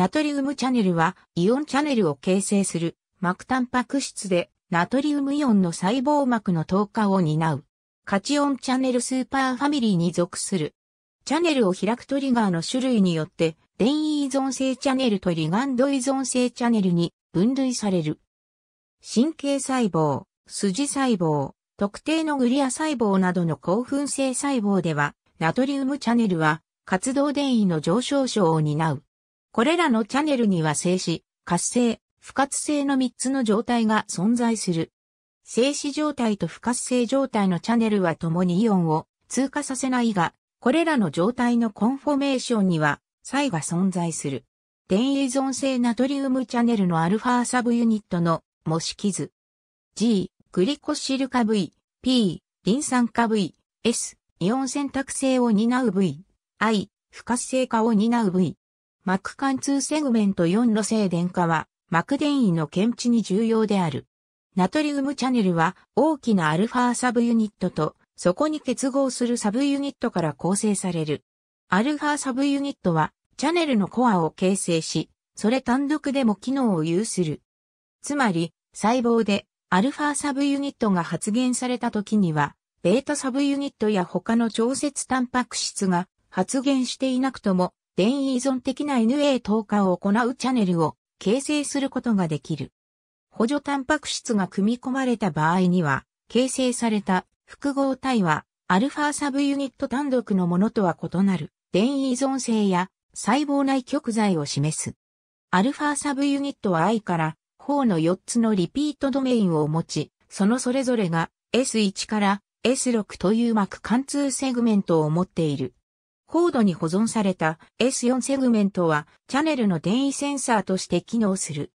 ナトリウムチャネルはイオンチャネルを形成する膜タンパク質でナトリウムイオンの細胞膜の透過を担う。カチオンチャネルスーパーファミリーに属する。チャネルを開くトリガーの種類によって、電位依存性チャネルとリガンド依存性チャネルに分類される。神経細胞、筋細胞、特定のグリア細胞などの興奮性細胞では、ナトリウムチャネルは活動電位の上昇症を担う。これらのチャネルには静止、活性、不活性の3つの状態が存在する。静止状態と不活性状態のチャネルは共にイオンを通過させないが、これらの状態のコンフォメーションには差異が存在する。電依存性ナトリウムチャネルのアルファサブユニットの模式図。G、グリコシル化 V、P、リン酸化 V、S、イオン選択性を担う V、I、不活性化を担う V。膜貫通セグメント4路性電化は、膜電位の検知に重要である。ナトリウムチャネルは大きなアルファサブユニットと、そこに結合するサブユニットから構成される。アルファサブユニットは、チャネルのコアを形成し、それ単独でも機能を有する。つまり、細胞で、アルファサブユニットが発現された時には、ベータサブユニットや他の調節タンパク質が発現していなくとも電依存的な NA 投下を行うチャネルを形成することができる。補助タンパク質が組み込まれた場合には、形成された複合体は、アルファサブユニット単独のものとは異なる、電依存性や細胞内極剤を示す。アルファサブユニットは I から4の4つのリピートドメインを持ち、そのそれぞれが S1 から S6 という膜貫通セグメントを持っている。高度に保存された S4 セグメントはチャネルの電位センサーとして機能する。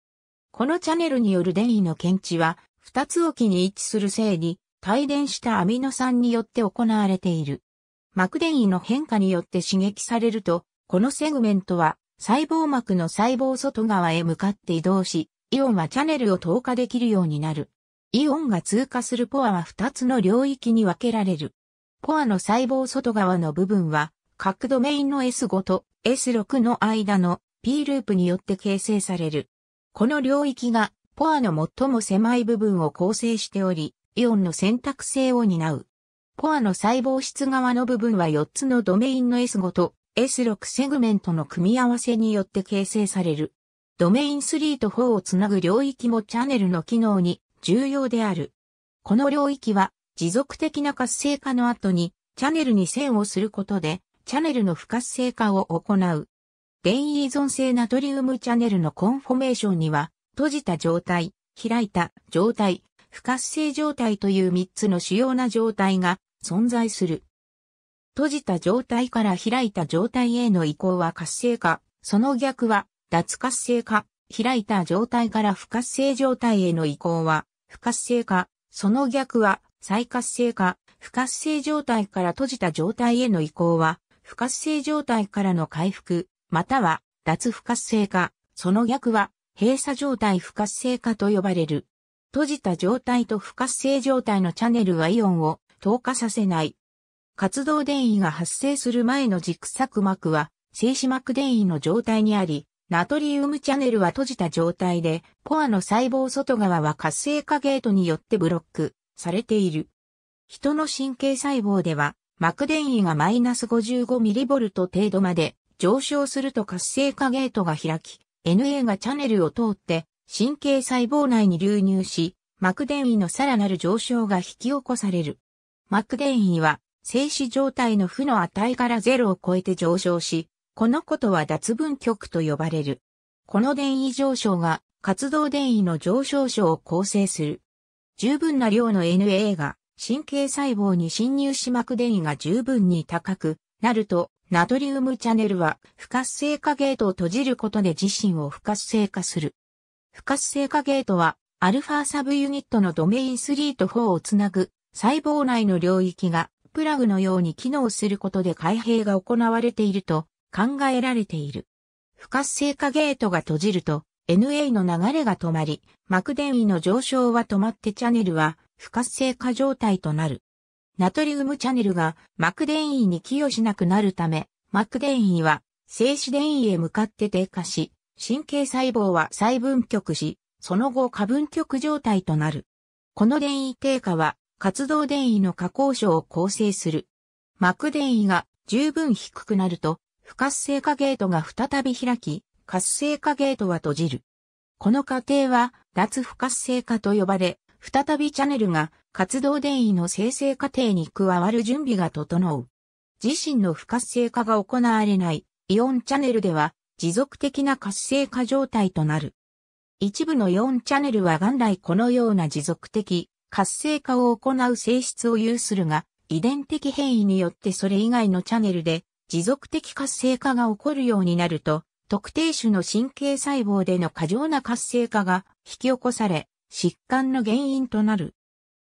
このチャネルによる電位の検知は2つ置きに位置するせいに帯電したアミノ酸によって行われている。膜電位の変化によって刺激されると、このセグメントは細胞膜の細胞外側へ向かって移動し、イオンはチャネルを透過できるようになる。イオンが通過するポアは2つの領域に分けられる。ポアの細胞外側の部分は各ドメインの S5 と S6 の間の P ループによって形成される。この領域がポアの最も狭い部分を構成しており、イオンの選択性を担う。ポアの細胞質側の部分は4つのドメインの S5 と S6 セグメントの組み合わせによって形成される。ドメイン3と4をつなぐ領域もチャンネルの機能に重要である。この領域は持続的な活性化の後にチャンネルに線をすることでチャネルの不活性化を行う。電位依存性ナトリウムチャネルのコンフォメーションには、閉じた状態、開いた状態、不活性状態という3つの主要な状態が存在する。閉じた状態から開いた状態への移行は活性化、その逆は脱活性化、開いた状態から不活性状態への移行は不活性化、その逆は再活性化、不活性状態から閉じた状態への移行は不活性状態からの回復、または脱不活性化、その逆は閉鎖状態不活性化と呼ばれる。閉じた状態と不活性状態のチャネルはイオンを透過させない。活動電位が発生する前の軸索膜は静止膜電位の状態にあり、ナトリウムチャネルは閉じた状態で、ポアの細胞外側は活性化ゲートによってブロックされている。人の神経細胞では膜電位がマイナス 55mV 程度まで上昇すると活性化ゲートが開き、NA がチャネルを通って神経細胞内に流入し、膜電位のさらなる上昇が引き起こされる。膜電位は静止状態の負の値から0を超えて上昇し、このことは脱分極と呼ばれる。この電位上昇が活動電位の上昇症を構成する。十分な量の NA が神経細胞に侵入し膜電位が十分に高くなると、ナトリウムチャネルは不活性化ゲートを閉じることで自身を不活性化する。不活性化ゲートは、アルファサブユニットのドメイン3と4をつなぐ細胞内の領域がプラグのように機能することで開閉が行われていると考えられている。不活性化ゲートが閉じると NA の流れが止まり、膜電位の上昇は止まってチャネルは不活性化状態となる。ナトリウムチャネルが膜電位に寄与しなくなるため、膜電位は静止電位へ向かって低下し、神経細胞は再分局し、その後過分局状態となる。この電位低下は活動電位の下降症を構成する。膜電位が十分低くなると、不活性化ゲートが再び開き、活性化ゲートは閉じる。この過程は脱不活性化と呼ばれ、再びチャネルが活動電位の生成過程に加わる準備が整う。自身の不活性化が行われないイオンチャネルでは持続的な活性化状態となる。一部のイオンチャネルは元来このような持続的活性化を行う性質を有するが、遺伝的変異によってそれ以外のチャネルで持続的活性化が起こるようになると、特定種の神経細胞での過剰な活性化が引き起こされ、疾患の原因となる。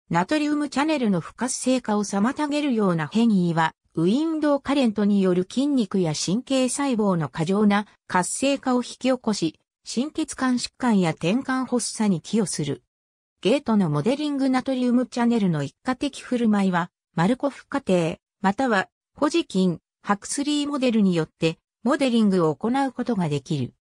ナトリウムチャネルの不活性化を妨げるような変異は、ウィンドウカレントによる筋肉や神経細胞の過剰な活性化を引き起こし、心血管疾患や転換発作に寄与する。ゲートのモデリングナトリウムチャネルの一過的振る舞いは、マルコフ過程、または、ホジキン、ハクスリーモデルによって、モデリングを行うことができる。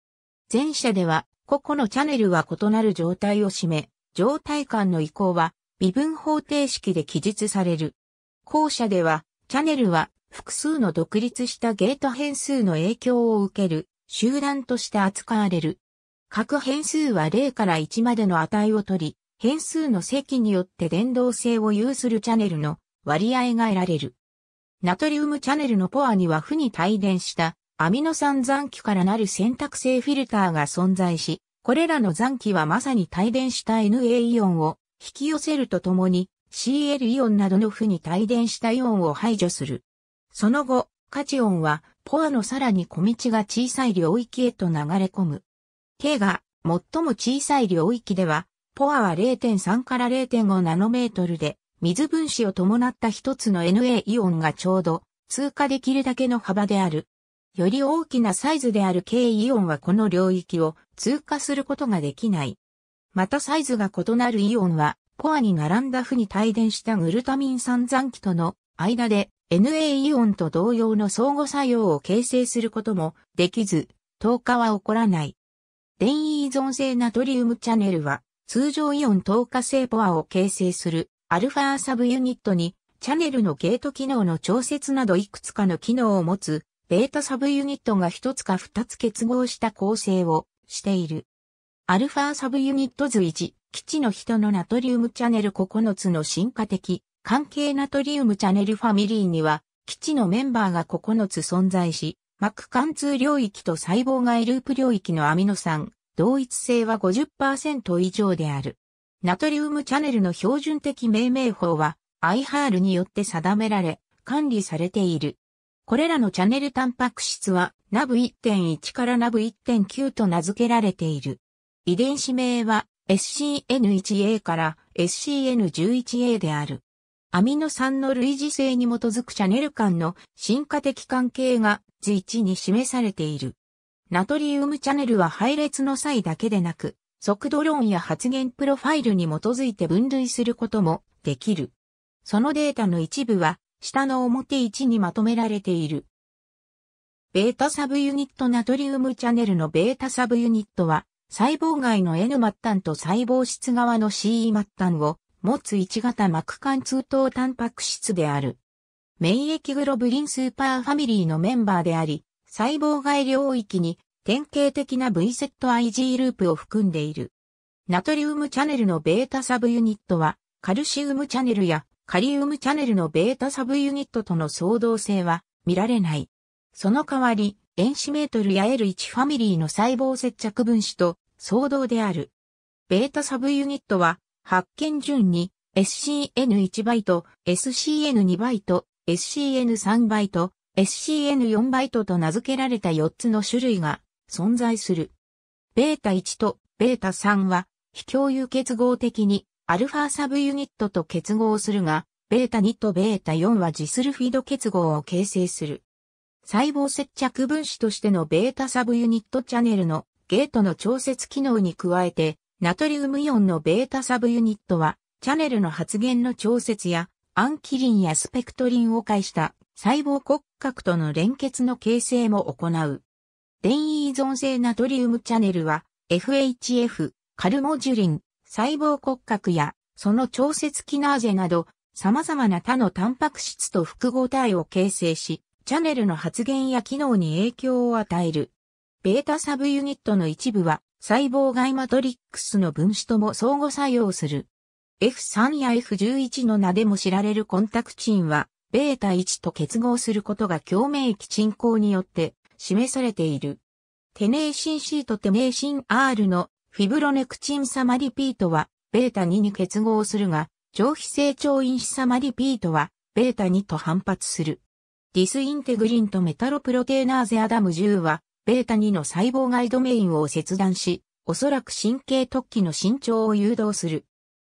前者では、個々のチャネルは異なる状態を占め、状態間の移行は微分方程式で記述される。後者では、チャネルは複数の独立したゲート変数の影響を受ける集団として扱われる。各変数は0から1までの値を取り、変数の積によって伝動性を有するチャネルの割合が得られる。ナトリウムチャネルのポアには負に帯電したアミノ酸残機からなる選択性フィルターが存在し、これらの残機はまさに帯電した Na イオンを引き寄せるとともに Cl イオンなどの負に帯電したイオンを排除する。その後、カチオンはポアのさらに小道が小さい領域へと流れ込む。K が最も小さい領域では、ポアは0.3から0.5ナノメートルで、水分子を伴った一つの Na イオンがちょうど通過できるだけの幅である。より大きなサイズである K イオンはこの領域を通過することができない。またサイズが異なるイオンは、コアに並んだ負に帯電したグルタミン酸残機との間で NA イオンと同様の相互作用を形成することもできず、透過は起こらない。電位依存性ナトリウムチャネルは、通常イオン透過性ポアを形成するアルファサブユニットに、チャネルのゲート機能の調節などいくつかの機能を持つベータサブユニットが一つか二つ結合した構成をしている。アルファサブユニット図1、基地の人のナトリウムチャネル9つの進化的関係ナトリウムチャネルファミリーには、基地のメンバーが9つ存在し、膜貫通領域と細胞外ループ領域のアミノ酸、同一性は50%以上である。ナトリウムチャネルの標準的命名法は IHR によって定められ、管理されている。これらのチャネルタンパク質は、ナブ1.1からナブ1.9と名付けられている。遺伝子名は SCN1A から SCN11A である。アミノ酸の類似性に基づくチャネル間の進化的関係が図1に示されている。ナトリウムチャネルは配列の際だけでなく、速度論や発言プロファイルに基づいて分類することもできる。そのデータの一部は下の表1にまとめられている。ベータサブユニットナトリウムチャネルのベータサブユニットは、細胞外の N 末端と細胞質側の CE 末端を持つ1型膜貫通等タンパク質である。免疫グロブリンスーパーファミリーのメンバーであり、細胞外領域に典型的な V セット IG ループを含んでいる。ナトリウムチャネルのベータサブユニットは、カルシウムチャネルやカリウムチャネルのベータサブユニットとの相動性は見られない。その代わり、塩シメートルや L1 ファミリーの細胞接着分子と相動である。ベータサブユニットは発見順に SCN1 バイト、SCN2 バイト、SCN3 バイト、SCN4 バイトと名付けられた4つの種類が存在する。ベータ1とベータ3は非共有結合的にアルファサブユニットと結合するが、ベータ2とベータ4はジスルフィド結合を形成する。細胞接着分子としてのベータサブユニットチャネルのゲートの調節機能に加えて、ナトリウムイオンのベータサブユニットは、チャネルの発現の調節や、アンキリンやスペクトリンを介した細胞骨格との連結の形成も行う。電位依存性ナトリウムチャネルは、FHF、カルモジュリン、細胞骨格やその調節キナーゼなど様々な他のタンパク質と複合体を形成し、チャネルの発現や機能に影響を与える。ベータサブユニットの一部は細胞外マトリックスの分子とも相互作用する。F3 や F11 の名でも知られるコンタクチンは、ベータ1と結合することが共鳴域沈降によって示されている。テネーシン C とテネーシン R のフィブロネクチン様リピートは、ベータ2に結合するが、上皮成長因子様リピートは、ベータ2と反発する。ディスインテグリンとメタロプロテーナーゼアダム10は、ベータ2の細胞外ドメインを切断し、おそらく神経突起の伸長を誘導する。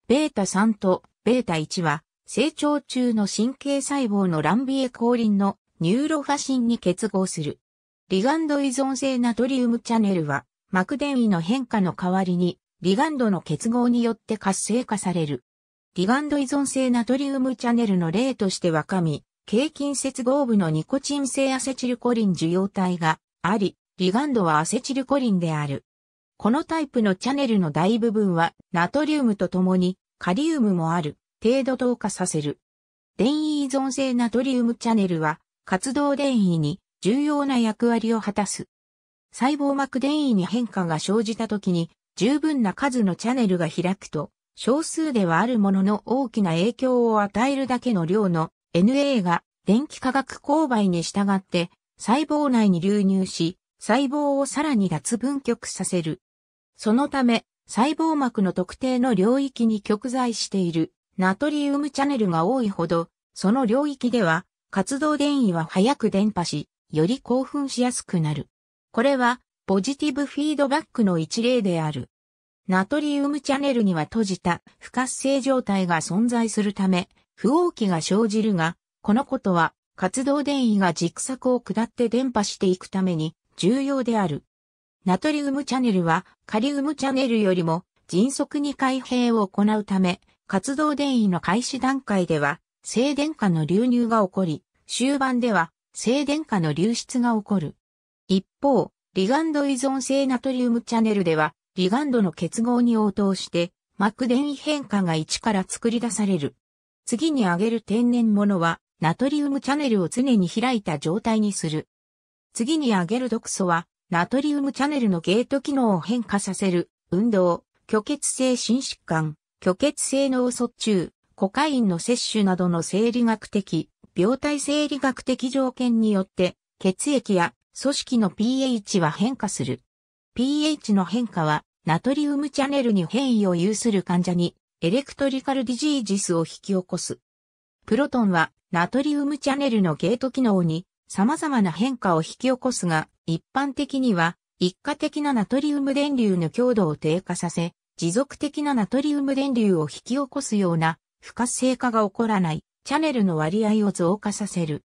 ベータ3とベータ1は、成長中の神経細胞のランビエ降臨のニューロファシンに結合する。リガンド依存性ナトリウムチャネルは、膜電位の変化の代わりに、リガンドの結合によって活性化される。リガンド依存性ナトリウムチャネルの例として若み、軽筋接合部のニコチン性アセチルコリン受容体があり、リガンドはアセチルコリンである。このタイプのチャネルの大部分はナトリウムと共にカリウムもある程度透過させる。電位依存性ナトリウムチャネルは活動電位に重要な役割を果たす。細胞膜電位に変化が生じた時に十分な数のチャネルが開くと、少数ではあるものの大きな影響を与えるだけの量の NA が電気化学勾配に従って細胞内に流入し、細胞をさらに脱分極させる。そのため、細胞膜の特定の領域に極在しているナトリウムチャネルが多いほど、その領域では活動電位は早く伝播し、より興奮しやすくなる。これは、ポジティブフィードバックの一例である。ナトリウムチャネルには閉じた不活性状態が存在するため、不応期が生じるが、このことは活動電位が軸索を下って伝播していくために重要である。ナトリウムチャネルはカリウムチャネルよりも迅速に開閉を行うため、活動電位の開始段階では静電化の流入が起こり、終盤では静電化の流出が起こる。一方、リガンド依存性ナトリウムチャネルでは、リガンドの結合に応答して、膜電位変化が1から作り出される。次に挙げる天然物は、ナトリウムチャネルを常に開いた状態にする。次に挙げる毒素は、ナトリウムチャネルのゲート機能を変化させる、運動、虚血性心疾患、虚血性脳卒中、コカインの摂取などの生理学的、病態生理学的条件によって、血液や組織の pH は変化する。pH の変化は、ナトリウムチャネルに変異を有する患者に、エレクトリカルディジージスを引き起こす。プロトンは、ナトリウムチャネルのゲート機能に、様々な変化を引き起こすが、一般的には、一過的なナトリウム電流の強度を低下させ、持続的なナトリウム電流を引き起こすような不活性化が起こらないチャネルの割合を増加させる。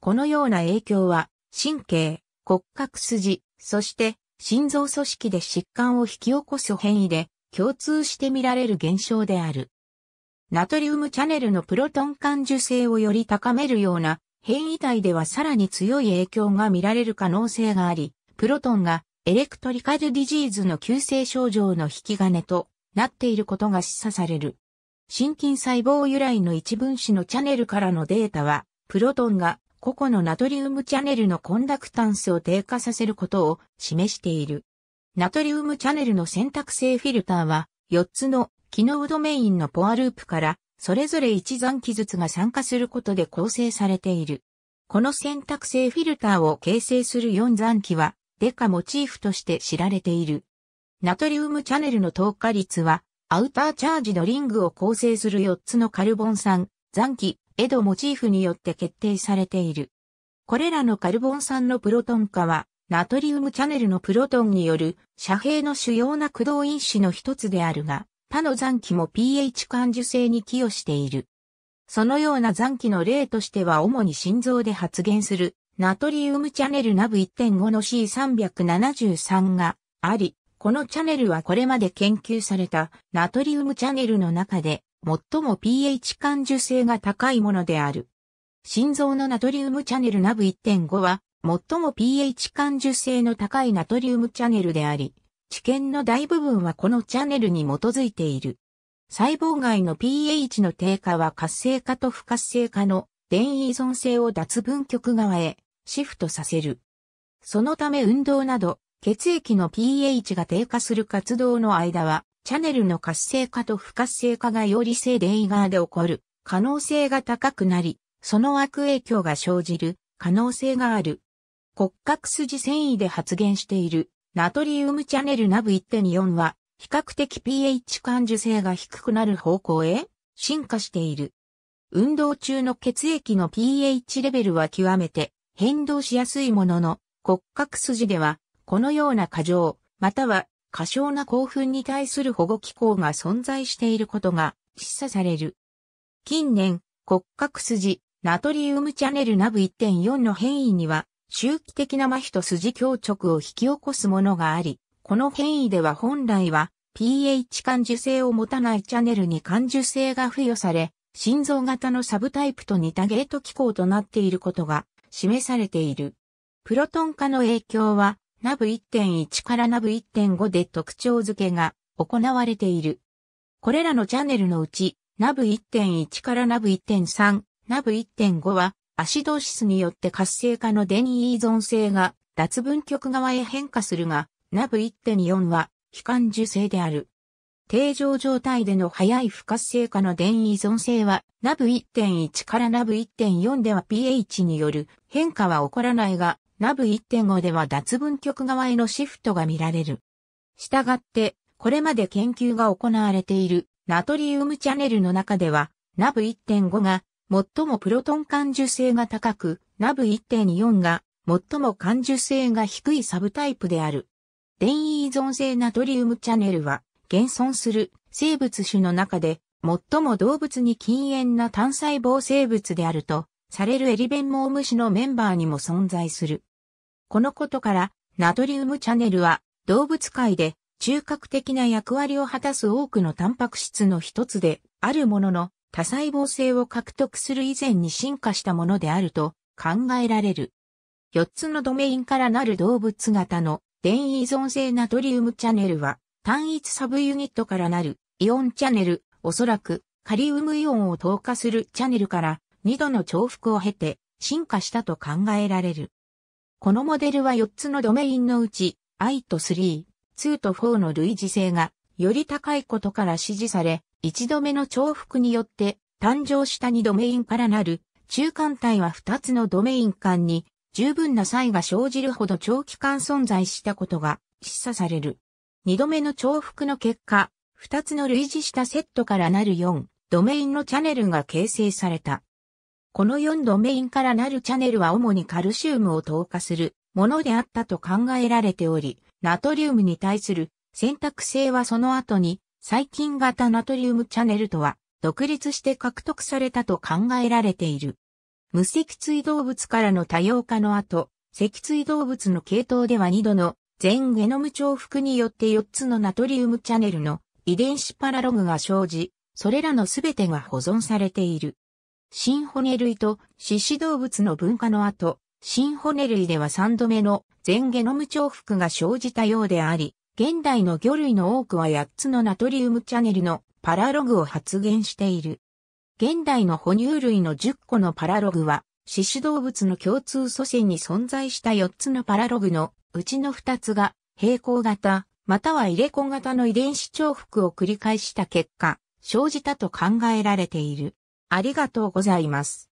このような影響は神経、骨格筋、そして心臓組織で疾患を引き起こす変異で共通して見られる現象である。ナトリウムチャネルのプロトン感受性をより高めるような変異体ではさらに強い影響が見られる可能性があり、プロトンがエレクトリカルディジーズの急性症状の引き金となっていることが示唆される。心筋細胞由来の一分子のチャネルからのデータは、プロトンが個々のナトリウムチャネルのコンダクタンスを低下させることを示している。ナトリウムチャネルの選択性フィルターは4つの機能ドメインのポアループからそれぞれ一残ずつが参加することで構成されている。この選択性フィルターを形成する4残機はデカモチーフとして知られている。ナトリウムチャネルの透過率はアウターチャージのリングを構成する4つのカルボン酸、残機、エドモチーフによって決定されている。これらのカルボン酸のプロトン化は、ナトリウムチャネルのプロトンによる遮蔽の主要な駆動因子の一つであるが、他の残機も pH 感受性に寄与している。そのような残機の例としては主に心臓で発現するナトリウムチャネルナブ1.5の C373 があり、このチャネルはこれまで研究されたナトリウムチャネルの中で最も pH 感受性が高いものである。心臓のナトリウムチャネルナブ1.5は、最も pH 感受性の高いナトリウムチャネルであり、知見の大部分はこのチャネルに基づいている。細胞外の pH の低下は活性化と不活性化の電依存性を脱分極側へシフトさせる。そのため運動など血液の pH が低下する活動の間はチャネルの活性化と不活性化がより性デイ側で起こる可能性が高くなり、その悪影響が生じる可能性がある。骨格筋繊維で発現しているナトリウムチャネルナブ1.4は比較的 pH 感受性が低くなる方向へ進化している。運動中の血液の pH レベルは極めて変動しやすいものの骨格筋ではこのような過剰または過小な興奮に対する保護機構が存在していることが示唆される。近年、骨格筋、ナトリウムチャネルナブ1.4の変異には、周期的な麻痺と筋強直を引き起こすものがあり、この変異では本来は pH 感受性を持たないチャネルに感受性が付与され、心臓型のサブタイプと似たゲート機構となっていることが示されている。プロトン化の影響はナブ1.1からナブ1.5で特徴付けが行われている。これらのチャンネルのうち、ナブ1.1からナブ1.3、ナブ1.5は、アシドーシスによって活性化の電位依存性が脱分極側へ変化するが、ナブ1.4は、非感受性である。定常状態での早い不活性化の電位依存性は、ナブ1.1からナブ1.4では pH による変化は起こらないが、ナブ1.5では脱分極側へのシフトが見られる。したがって、これまで研究が行われているナトリウムチャネルの中では、ナブ1.5が最もプロトン感受性が高く、ナブ1.4が最も感受性が低いサブタイプである。電位依存性ナトリウムチャネルは、現存する生物種の中で、最も動物に禁煙な単細胞生物であると、されるエリベンモーム種のメンバーにも存在する。このことから、ナトリウムチャネルは、動物界で中核的な役割を果たす多くのタンパク質の一つであるものの、多細胞性を獲得する以前に進化したものであると考えられる。4つのドメインからなる動物型の電依存性ナトリウムチャネルは単一サブユニットからなるイオンチャネル、おそらくカリウムイオンを透過するチャネルから2度の重複を経て進化したと考えられる。このモデルは4つのドメインのうち、i と3、2と4の類似性がより高いことから支持され、1度目の重複によって誕生した2ドメインからなる中間体は2つのドメイン間に十分な差異が生じるほど長期間存在したことが示唆される。2度目の重複の結果、2つの類似したセットからなる4ドメインのチャネルが形成された。この4ドメインからなるチャネルは主にカルシウムを透過するものであったと考えられており、ナトリウムに対する選択性はその後に細菌型ナトリウムチャネルとは独立して獲得されたと考えられている。無脊椎動物からの多様化の後、脊椎動物の系統では2度の全ゲノム重複によって4つのナトリウムチャネルの遺伝子パラログが生じ、それらのすべてが保存されている。新骨類と獅子動物の分化の後、新骨類では3度目の全ゲノム重複が生じたようであり、現代の魚類の多くは8つのナトリウムチャネルのパラログを発現している。現代の哺乳類の10個のパラログは、獅子動物の共通祖先に存在した4つのパラログのうちの2つが平行型、または入れ子型の遺伝子重複を繰り返した結果、生じたと考えられている。ありがとうございます。